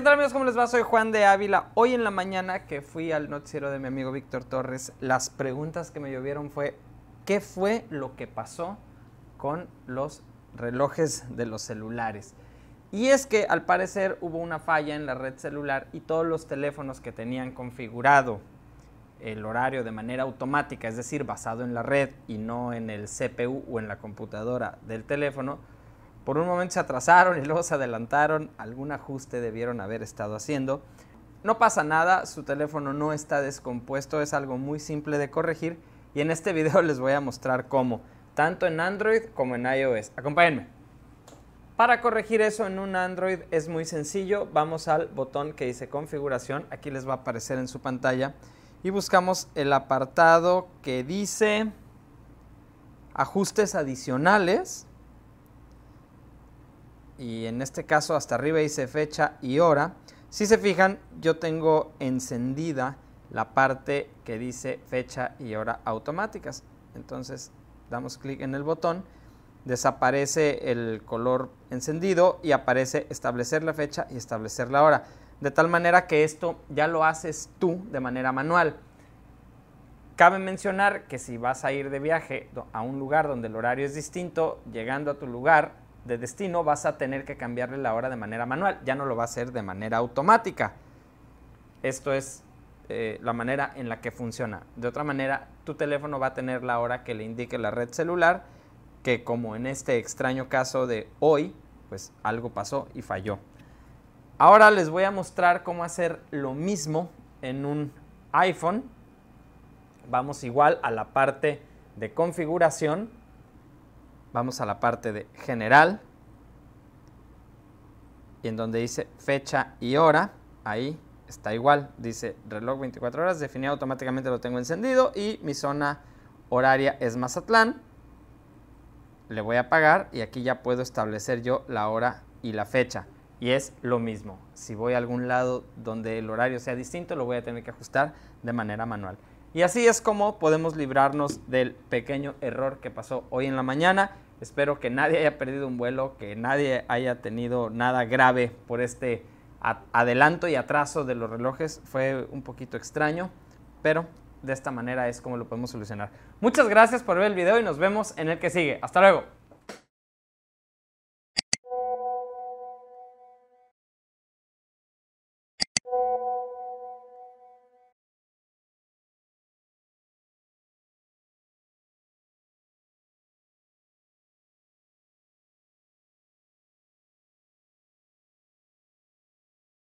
¿Qué tal amigos? ¿Cómo les va? Soy Juan de Ávila. Hoy en la mañana que fui al noticiero de mi amigo Víctor Torres, las preguntas que me llovieron fue ¿qué fue lo que pasó con los relojes de los celulares? Y es que al parecer hubo una falla en la red celular y todos los teléfonos que tenían configurado el horario de manera automática, es decir, basado en la red y no en el CPU o en la computadora del teléfono, por un momento se atrasaron y luego se adelantaron, algún ajuste debieron haber estado haciendo. No pasa nada, su teléfono no está descompuesto, es algo muy simple de corregir y en este video les voy a mostrar cómo, tanto en Android como en iOS. Acompáñenme. Para corregir eso en un Android es muy sencillo, vamos al botón que dice configuración, aquí les va a aparecer en su pantalla y buscamos el apartado que dice ajustes adicionales y en este caso hasta arriba dice fecha y hora. Si se fijan, yo tengo encendida la parte que dice fecha y hora automáticas. Entonces damos clic en el botón, desaparece el color encendido y aparece establecer la fecha y establecer la hora. De tal manera que esto ya lo haces tú de manera manual. Cabe mencionar que si vas a ir de viaje a un lugar donde el horario es distinto, llegando a tu lugar, de destino vas a tener que cambiarle la hora de manera manual, ya no lo va a hacer de manera automática. Esto es eh, la manera en la que funciona. De otra manera, tu teléfono va a tener la hora que le indique la red celular, que como en este extraño caso de hoy, pues algo pasó y falló. Ahora les voy a mostrar cómo hacer lo mismo en un iPhone. Vamos igual a la parte de configuración Vamos a la parte de general. Y en donde dice fecha y hora, ahí está igual. Dice reloj 24 horas, definido automáticamente lo tengo encendido y mi zona horaria es Mazatlán. Le voy a apagar y aquí ya puedo establecer yo la hora y la fecha. Y es lo mismo. Si voy a algún lado donde el horario sea distinto, lo voy a tener que ajustar de manera manual. Y así es como podemos librarnos del pequeño error que pasó hoy en la mañana. Espero que nadie haya perdido un vuelo, que nadie haya tenido nada grave por este adelanto y atraso de los relojes. Fue un poquito extraño, pero de esta manera es como lo podemos solucionar. Muchas gracias por ver el video y nos vemos en el que sigue. Hasta luego.